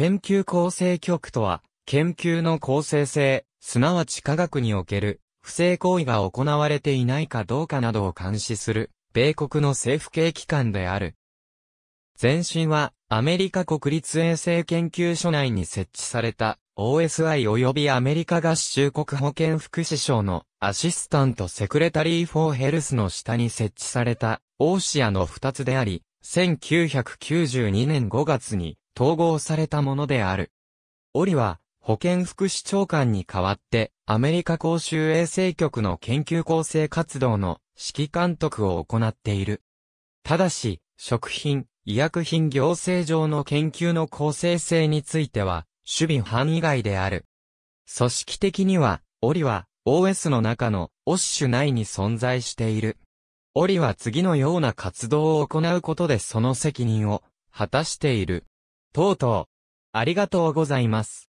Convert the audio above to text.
研究構成局とは、研究の構成性、すなわち科学における、不正行為が行われていないかどうかなどを監視する、米国の政府系機関である。前身は、アメリカ国立衛生研究所内に設置された、OSI 及びアメリカ合衆国保健福祉省のアシスタントセクレタリー・フォー・ヘルスの下に設置された、オーシアの二つであり、1992年5月に統合されたものである。オリは、保健福祉長官に代わって、アメリカ公衆衛生局の研究構成活動の指揮監督を行っている。ただし、食品、医薬品行政上の研究の公正性については、守備範囲外である。組織的には、オリは、OS の中の、オッシュ内に存在している。オリは次のような活動を行うことでその責任を、果たしている。とうとう、ありがとうございます。